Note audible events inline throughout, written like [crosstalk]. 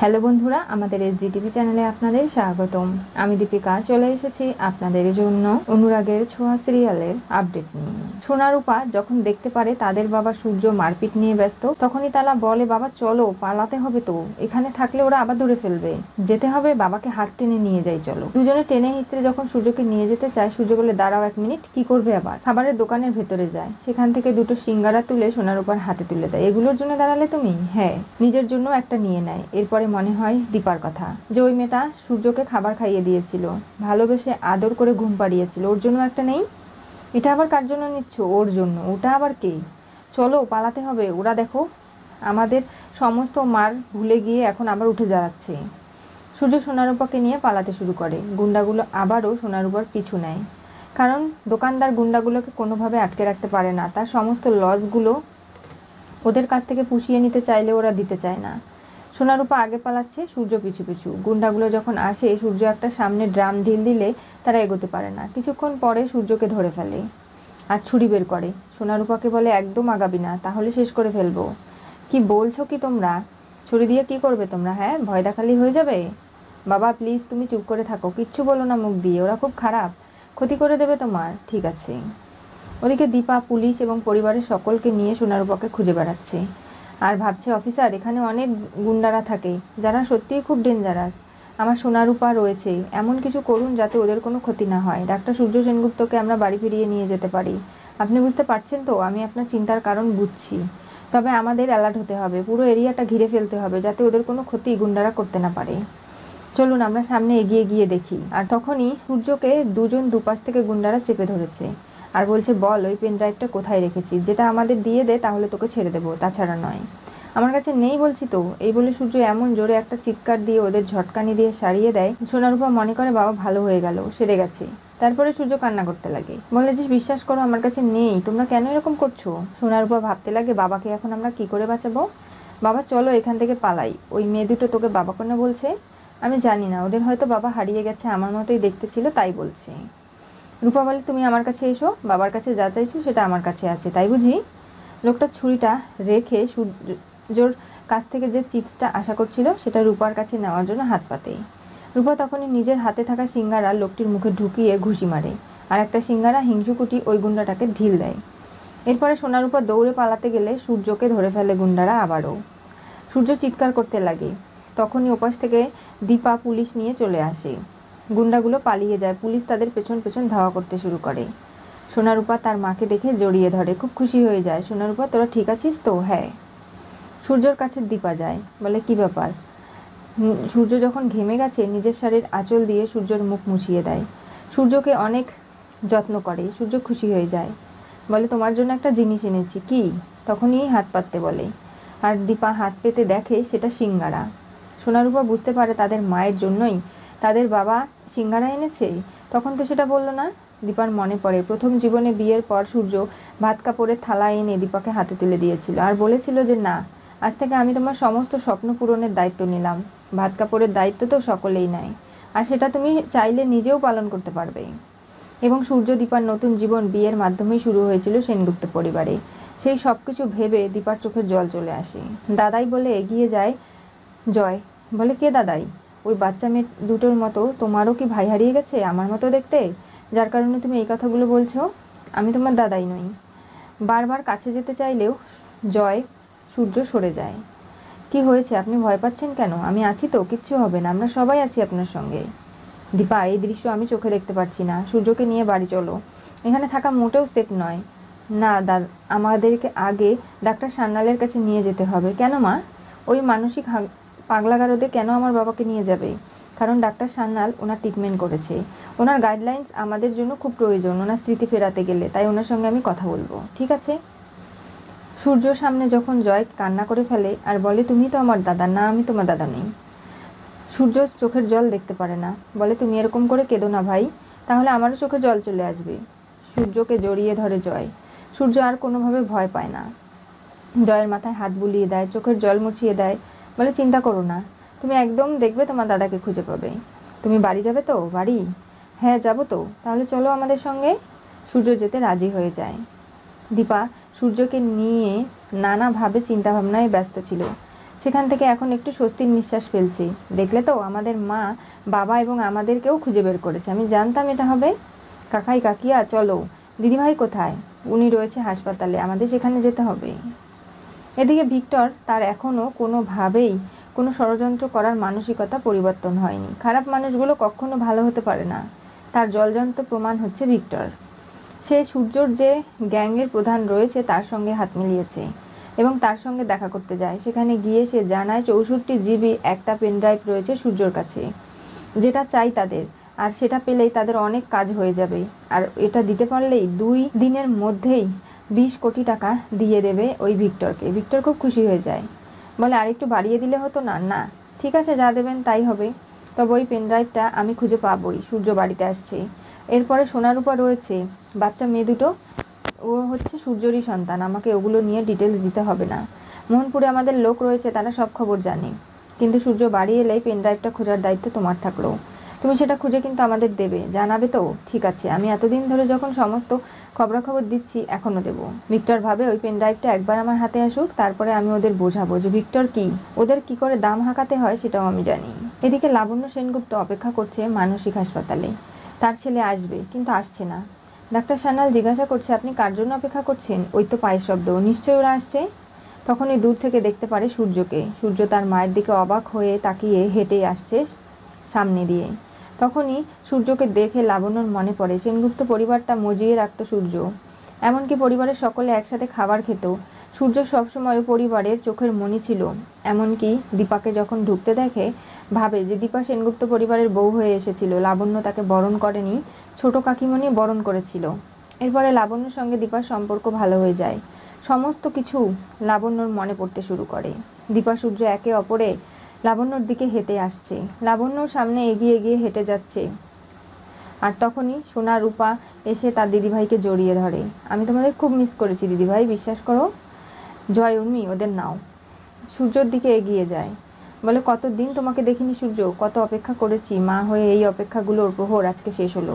Hello বন্ধুরা আমাদের D TV চ্যানেলে আপনাদের স্বাগতম আমি দীপিকা চলে এসেছি আপনাদের জন্য অনুরাগের ছোঁয়া সিরিয়ালের আপডেট নিয়ে সোনারূপা যখন দেখতে পারে তাদের বাবা সূর্য মারপিট নিয়ে ব্যস্ত তখনই তারা বলে বাবা চলো পালাতে হবে তো এখানে থাকলে ওরা আবার ধরে ফেলবে যেতে হবে বাবাকে হাত টেনে নিয়ে যাই চলো দুজনে টেনে হিস্ত্রে যখন সূর্যকে নিয়ে যেতে চায় সূর্য বলে দাঁড়াও এক মিনিট কি করবে আবার খাবারের দোকানের ভেতরে যায় সেখান থেকে দুটো সিঙ্গারা তুলে সোনারূপার হাতে তুলে দেয় এগুলোর জন্য দাঁড়ালে তুমি হ্যাঁ নিজের জন্য একটা নিয়ে নেয় এরপরে পরে মনে হয় দীপার কথা যে ওই মেয়েটা সূর্যকে খাবার খাইয়ে দিয়েছিল ভালোবেসে আদর করে ঘুম পাড়িয়েছিল ওর জন্য একটা নেই এটা আবার কার জন্য নিচ্ছ ওর জন্য ওটা আবার কে চলো পালাতে হবে ওরা দেখো আমাদের সমস্ত মার ভুলে গিয়ে এখন আবার উঠে যাচ্ছে সূর্য সোনারূপাকে নিয়ে পালাতে শুরু করে গুন্ডাগুলো আবারও সোনারূপার পিছু নেয় কারণ দোকানদার গুন্ডাগুলোকে কোনোভাবে আটকে রাখতে পারে না তার সমস্ত লজগুলো ওদের কাছ থেকে পুষিয়ে নিতে চাইলে ওরা দিতে চায় না সোনারূপা আগে পালাচ্ছে সূর্য পিছু পিছু গুন্ডাগুলো যখন আসে সূর্য একটা সামনে ড্রাম ঢিল দিলে তারা এগোতে পারে না কিছুক্ষণ পরে সূর্যকে ধরে ফেলে আর ছুরি বের করে সোনারূপাকে বলে একদম আগাবি না তাহলে শেষ করে ফেলবো কি বলছো কি তোমরা ছুরি দিয়ে কি করবে তোমরা হ্যাঁ ভয় দেখালি হয়ে যাবে বাবা প্লিজ তুমি চুপ করে থাকো কিচ্ছু বলো না মুখ দিয়ে ওরা খুব খারাপ ক্ষতি করে দেবে তোমার ঠিক আছে ওদিকে দীপা পুলিশ এবং পরিবারের সকলকে নিয়ে সোনারূপাকে খুঁজে বেড়াচ্ছে আর ভাবছে অফিসার এখানে অনেক গুন্ডারা থাকে যারা সত্যিই খুব ডেঞ্জারাস আমার রূপা রয়েছে এমন কিছু করুন যাতে ওদের কোনো ক্ষতি না হয় ডাক্তার সূর্য সেনগুপ্তকে আমরা বাড়ি ফিরিয়ে নিয়ে যেতে পারি আপনি বুঝতে পারছেন তো আমি আপনার চিন্তার কারণ বুঝছি তবে আমাদের অ্যালার্ট হতে হবে পুরো এরিয়াটা ঘিরে ফেলতে হবে যাতে ওদের কোনো ক্ষতি গুন্ডারা করতে না পারে চলুন আমরা সামনে এগিয়ে গিয়ে দেখি আর তখনই সূর্যকে দুজন দুপাশ থেকে গুন্ডারা চেপে ধরেছে আর বলছে বল ওই পেন ড্রাইভটা কোথায় রেখেছি যেটা আমাদের দিয়ে দে তাহলে তোকে ছেড়ে দেবো তাছাড়া নয় আমার কাছে নেই বলছি তো এই বলে সূর্য এমন জোরে একটা চিৎকার দিয়ে ওদের ঝটকানি দিয়ে সারিয়ে দেয় সোনারূপা মনে করে বাবা ভালো হয়ে গেল সেরে গেছে তারপরে সূর্য কান্না করতে লাগে বলে যে বিশ্বাস করো আমার কাছে নেই তোমরা কেন এরকম করছো সোনারূপা ভাবতে লাগে বাবাকে এখন আমরা কি করে বাঁচাবো বাবা চলো এখান থেকে পালাই ওই মেয়ে দুটো তোকে বাবা কোনে বলছে আমি জানি না ওদের হয়তো বাবা হারিয়ে গেছে আমার মতোই দেখতে ছিল তাই বলছে রূপা বলে তুমি আমার কাছে এসো বাবার কাছে যা চাইছো সেটা আমার কাছে আছে তাই বুঝি লোকটা ছুরিটা রেখে সূর্যর কাছ থেকে যে চিপসটা আশা করছিল সেটা রূপার কাছে নেওয়ার জন্য হাত পাতে রূপা তখনই নিজের হাতে থাকা সিঙ্গারা লোকটির মুখে ঢুকিয়ে ঘুষি মারে আর একটা সিঙ্গারা হিংসুকুটি ওই গুন্ডাটাকে ঢিল দেয় এরপরে সোনার উপর দৌড়ে পালাতে গেলে সূর্যকে ধরে ফেলে গুন্ডারা আবারও সূর্য চিৎকার করতে লাগে তখনই ওপাশ থেকে দীপা পুলিশ নিয়ে চলে আসে গুন্ডাগুলো পালিয়ে যায় পুলিশ তাদের পেছন পেছন ধাওয়া করতে শুরু করে সোনারূপা তার মাকে দেখে জড়িয়ে ধরে খুব খুশি হয়ে যায় সোনারূপা তোরা ঠিক আছিস তো হ্যাঁ সূর্যর কাছে দীপা যায় বলে কি ব্যাপার সূর্য যখন ঘেমে গেছে নিজের শাড়ির আঁচল দিয়ে সূর্যর মুখ মুছিয়ে দেয় সূর্যকে অনেক যত্ন করে সূর্য খুশি হয়ে যায় বলে তোমার জন্য একটা জিনিস এনেছি কি তখনই হাত পাততে বলে আর দীপা হাত পেতে দেখে সেটা সিঙ্গারা সোনারূপা বুঝতে পারে তাদের মায়ের জন্যই তাদের বাবা সিঙ্গারা এনেছে তখন তো সেটা বললো না দীপার মনে পড়ে প্রথম জীবনে বিয়ের পর সূর্য ভাত কাপড়ের থালা এনে দীপাকে হাতে তুলে দিয়েছিল আর বলেছিল যে না আজ থেকে আমি তোমার সমস্ত স্বপ্ন পূরণের দায়িত্ব নিলাম ভাত কাপড়ের দায়িত্ব তো সকলেই নেয় আর সেটা তুমি চাইলে নিজেও পালন করতে পারবে এবং সূর্য দীপার নতুন জীবন বিয়ের মাধ্যমেই শুরু হয়েছিল সেনগুপ্ত পরিবারে সেই সব কিছু ভেবে দীপার চোখের জল চলে আসে দাদাই বলে এগিয়ে যায় জয় বলে কে দাদাই ওই বাচ্চা মেয়ে দুটোর মতো তোমারও কি ভাই হারিয়ে গেছে আমার মতো দেখতে যার কারণে তুমি এই কথাগুলো বলছো আমি তোমার দাদাই নই বারবার কাছে যেতে চাইলেও জয় সূর্য সরে যায় কি হয়েছে আপনি ভয় পাচ্ছেন কেন আমি আছি তো কিচ্ছু হবে না আমরা সবাই আছি আপনার সঙ্গে দীপা এই দৃশ্য আমি চোখে দেখতে পারছি না সূর্যকে নিয়ে বাড়ি চলো এখানে থাকা মোটেও সেফ নয় না দাদা আমাদেরকে আগে ডাক্তার সান্নালের কাছে নিয়ে যেতে হবে কেন মা ওই মানসিক পাগলাগারদে কেন আমার বাবাকে নিয়ে যাবে কারণ ডাক্তার সান্যাল ওনার ট্রিটমেন্ট করেছে ওনার গাইডলাইন্স আমাদের জন্য খুব প্রয়োজন ওনার স্মৃতি ফেরাতে গেলে তাই ওনার সঙ্গে আমি কথা বলবো ঠিক আছে সূর্য সামনে যখন জয় কান্না করে ফেলে আর বলে তুমি তো আমার দাদা না আমি তোমার দাদা নেই সূর্য চোখের জল দেখতে পারে না বলে তুমি এরকম করে কেঁদো না ভাই তাহলে আমারও চোখে জল চলে আসবে সূর্যকে জড়িয়ে ধরে জয় সূর্য আর কোনোভাবে ভয় পায় না জয়ের মাথায় হাত বুলিয়ে দেয় চোখের জল মুছিয়ে দেয় বলে চিন্তা করো না তুমি একদম দেখবে তোমার দাদাকে খুঁজে পাবে তুমি বাড়ি যাবে তো বাড়ি হ্যাঁ যাবো তো তাহলে চলো আমাদের সঙ্গে সূর্য যেতে রাজি হয়ে যায় দীপা সূর্যকে নিয়ে নানাভাবে চিন্তাভাবনায় ব্যস্ত ছিল সেখান থেকে এখন একটু স্বস্তির নিঃশ্বাস ফেলছি দেখলে তো আমাদের মা বাবা এবং আমাদেরকেও খুঁজে বের করেছে আমি জানতাম এটা হবে কাকাই কাকিয়া চলো দিদিভাই কোথায় উনি রয়েছে হাসপাতালে আমাদের সেখানে যেতে হবে এদিকে ভিক্টর তার এখনও কোনোভাবেই কোনো ষড়যন্ত্র করার মানসিকতা পরিবর্তন হয়নি খারাপ মানুষগুলো কখনো ভালো হতে পারে না তার জলজন্ত প্রমাণ হচ্ছে ভিক্টর সে সূর্যর যে গ্যাংয়ের প্রধান রয়েছে তার সঙ্গে হাত মিলিয়েছে এবং তার সঙ্গে দেখা করতে যায় সেখানে গিয়ে সে জানায় চৌষট্টি জিবি একটা পেনড্রাইভ রয়েছে সূর্যর কাছে যেটা চাই তাদের আর সেটা পেলেই তাদের অনেক কাজ হয়ে যাবে আর এটা দিতে পারলেই দুই দিনের মধ্যেই বিশ কোটি টাকা দিয়ে দেবে ওই ভিক্টরকে ভিক্টর খুব খুশি হয়ে যায় বলে আরেকটু বাড়িয়ে দিলে হতো না না ঠিক আছে যা দেবেন তাই হবে তবে ওই পেনড্রাইভটা আমি খুঁজে পাবই সূর্য বাড়িতে আসছে এরপরে সোনার উপর রয়েছে বাচ্চা মেয়ে দুটো ও হচ্ছে সূর্যরই সন্তান আমাকে ওগুলো নিয়ে ডিটেলস দিতে হবে না মোহনপুরে আমাদের লোক রয়েছে তারা সব খবর জানে কিন্তু সূর্য বাড়ি এলেই পেনড্রাইভটা খোঁজার দায়িত্ব তোমার থাকলো তুমি সেটা খুঁজে কিন্তু আমাদের দেবে জানাবে তো ঠিক আছে আমি এতদিন ধরে যখন সমস্ত খবরাখবর দিচ্ছি এখনও দেবো ভিক্টর ভাবে ওই পেন ড্রাইভটা একবার আমার হাতে আসুক তারপরে আমি ওদের বোঝাবো যে ভিক্টর কি ওদের কি করে দাম হাঁকাতে হয় সেটাও আমি জানি এদিকে লাবণ্য সেনগুপ্ত অপেক্ষা করছে মানসিক হাসপাতালে তার ছেলে আসবে কিন্তু আসছে না ডাক্তার সান্যাল জিজ্ঞাসা করছে আপনি কার জন্য অপেক্ষা করছেন ওই তো পায়ের শব্দ নিশ্চয়ই ওরা আসছে তখনই দূর থেকে দেখতে পারে সূর্যকে সূর্য তার মায়ের দিকে অবাক হয়ে তাকিয়ে হেঁটে আসছে সামনে দিয়ে তখনই সূর্যকে দেখে লাবণ্যর মনে পড়ে সেনগুপ্ত পরিবারটা মজিয়ে রাখত সূর্য এমনকি পরিবারের সকলে একসাথে খাবার খেত সূর্য সবসময় পরিবারের চোখের মনি ছিল এমনকি দীপাকে যখন ঢুকতে দেখে ভাবে যে দীপা সেনগুপ্ত পরিবারের বউ হয়ে এসেছিল লাবণ্য তাকে বরণ করেনি ছোট কাকিমণি বরণ করেছিল এরপরে লাবণ্যর সঙ্গে দীপার সম্পর্ক ভালো হয়ে যায় সমস্ত কিছু লাবণ্যর মনে পড়তে শুরু করে দীপা সূর্য একে অপরে লাবণ্যর দিকে হেঁটে আসছে লাবণ্য সামনে এগিয়ে এগিয়ে হেঁটে যাচ্ছে আর তখনই সোনা রূপা এসে তার দিদিভাইকে জড়িয়ে ধরে আমি তোমাদের খুব মিস করেছি দিদিভাই বিশ্বাস করো জয় উর্মি ওদের নাও সূর্যর দিকে এগিয়ে যায় বলে কত দিন তোমাকে দেখিনি সূর্য কত অপেক্ষা করেছি মা হয়ে এই অপেক্ষাগুলোর প্রহর আজকে শেষ হলো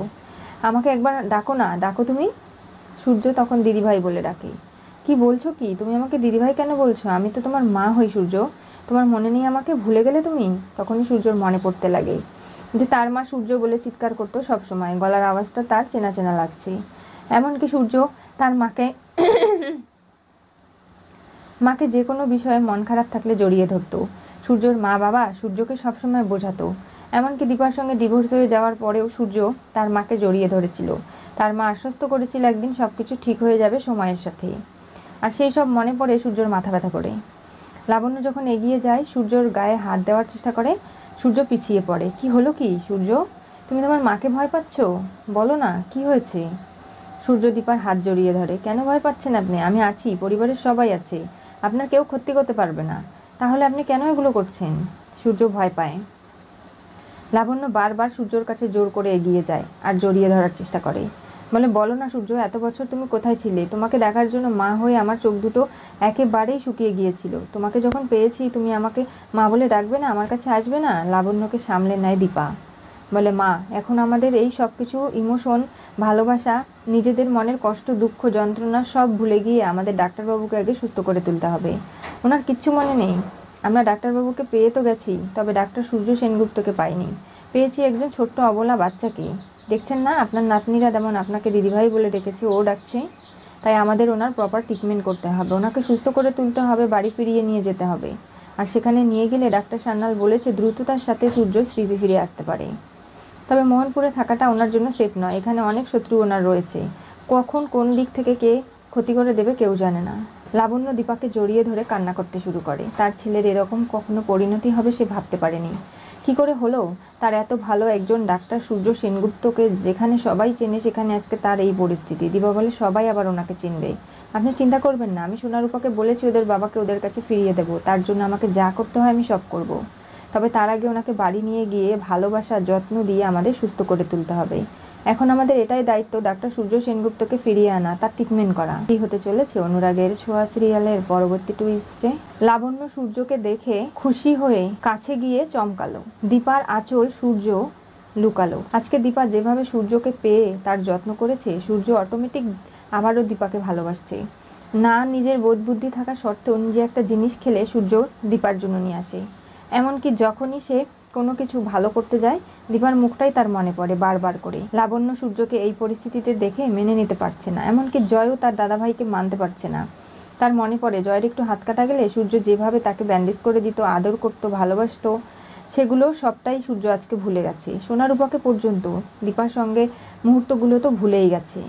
আমাকে একবার ডাকো না ডাকো তুমি সূর্য তখন দিদিভাই বলে ডাকে কি বলছো কি তুমি আমাকে দিদিভাই কেন বলছো আমি তো তোমার মা হই সূর্য তোমার মনে নেই আমাকে ভুলে গেলে তুমি তখনই সূর্যর মনে পড়তে লাগে যে তার মা সূর্য বলে চিৎকার করতো সবসময় গলার আওয়াজটা তার চেনা চেনা লাগছে এমনকি সূর্য তার মাকে [coughs] মাকে যে কোনো বিষয়ে মন খারাপ থাকলে জড়িয়ে ধরতো সূর্যর মা বাবা সূর্যকে সবসময় বোঝাতো এমনকি দীপার সঙ্গে ডিভোর্স হয়ে যাওয়ার পরেও সূর্য তার মাকে জড়িয়ে ধরেছিল তার মা আশ্বস্ত করেছিল একদিন সব কিছু ঠিক হয়ে যাবে সময়ের সাথে আর সেই সব মনে পড়ে সূর্যর মাথা ব্যথা করে লাবণ্য যখন এগিয়ে যায় সূর্যর গায়ে হাত দেওয়ার চেষ্টা করে সূর্য পিছিয়ে পড়ে কি হলো কি সূর্য তুমি তোমার মাকে ভয় পাচ্ছ বলো না কি হয়েছে সূর্য দীপার হাত জড়িয়ে ধরে কেন ভয় পাচ্ছেন আপনি আমি আছি পরিবারের সবাই আছে আপনার কেউ ক্ষতি করতে পারবে না তাহলে আপনি কেন এগুলো করছেন সূর্য ভয় পায় লাবণ্য বারবার সূর্যর কাছে জোর করে এগিয়ে যায় আর জড়িয়ে ধরার চেষ্টা করে বলে মানে বলো না সূর্য এত বছর তুমি কোথায় ছিলে তোমাকে দেখার জন্য মা হয়ে আমার চোখ দুটো একেবারেই শুকিয়ে গিয়েছিল তোমাকে যখন পেয়েছি তুমি আমাকে মা বলে ডাকবে না আমার কাছে আসবে না লাবণ্যকে সামলে নেয় দীপা বলে মা এখন আমাদের এই সব কিছু ইমোশন ভালোবাসা নিজেদের মনের কষ্ট দুঃখ যন্ত্রণা সব ভুলে গিয়ে আমাদের ডাক্তারবাবুকে আগে সুস্থ করে তুলতে হবে ওনার কিচ্ছু মনে নেই আমরা ডাক্তারবাবুকে পেয়ে তো গেছি তবে ডাক্তার সূর্য সেনগুপ্তকে পাইনি পেয়েছি একজন ছোট্ট অবলা বাচ্চাকে দেখছেন না আপনার নাতনিরা যেমন আপনাকে দিদিভাই বলে ডেকেছে ও ডাকছে তাই আমাদের ওনার প্রপার ট্রিটমেন্ট করতে হবে ওনাকে সুস্থ করে তুলতে হবে বাড়ি ফিরিয়ে নিয়ে যেতে হবে আর সেখানে নিয়ে গেলে ডাক্তার সান্যাল বলেছে দ্রুততার সাথে সূর্য স্মৃতি ফিরে আসতে পারে তবে মোহনপুরে থাকাটা ওনার জন্য সেফ নয় এখানে অনেক শত্রু ওনার রয়েছে কখন কোন দিক থেকে কে ক্ষতি করে দেবে কেউ জানে না লাবণ্য দীপাকে জড়িয়ে ধরে কান্না করতে শুরু করে তার ছেলের এরকম কখনো পরিণতি হবে সে ভাবতে পারেনি কি করে হলো তার এত ভালো একজন ডাক্তার সূর্য সেনগুপ্তকে যেখানে সবাই চেনে সেখানে আজকে তার এই পরিস্থিতি দিবা বলে সবাই আবার ওনাকে চিনবে আপনি চিন্তা করবেন না আমি সোনারূপাকে বলেছি ওদের বাবাকে ওদের কাছে ফিরিয়ে দেবো তার জন্য আমাকে যা করতে হয় আমি সব করব। তবে তার আগে ওনাকে বাড়ি নিয়ে গিয়ে ভালোবাসা যত্ন দিয়ে আমাদের সুস্থ করে তুলতে হবে এখন আমাদের এটাই দায়িত্ব ডাক্তার সূর্য সেনগুপ্তকে ফিরিয়ে আনা তার ট্রিটমেন্ট করা কি হতে চলেছে অনুরাগের সোয়া সিরিয়ালের পরবর্তী টুইস্টে লাবণ্য সূর্যকে দেখে খুশি হয়ে কাছে গিয়ে চমকালো দীপার আঁচল সূর্য লুকালো আজকে দীপা যেভাবে সূর্যকে পেয়ে তার যত্ন করেছে সূর্য অটোমেটিক আবারও দীপাকে ভালোবাসছে না নিজের বোধ বুদ্ধি থাকা সত্ত্বেও নিজে একটা জিনিস খেলে সূর্য দীপার জন্য নিয়ে আসে এমনকি যখনই সে কোনো কিছু ভালো করতে যায় দিবার মুখটাই তার মনে পড়ে বারবার করে লাবণ্য সূর্যকে এই পরিস্থিতিতে দেখে মেনে নিতে পারছে না এমনকি জয়ও তার দাদাভাইকে মানতে পারছে না তার মনে পড়ে জয়ের একটু হাত কাটা গেলে সূর্য যেভাবে তাকে ব্যান্ডেজ করে দিত আদর করতো ভালোবাসত সেগুলো সবটাই সূর্য আজকে ভুলে গেছে সোনারূপাকে পর্যন্ত দীপার সঙ্গে মুহূর্তগুলো তো ভুলেই গেছে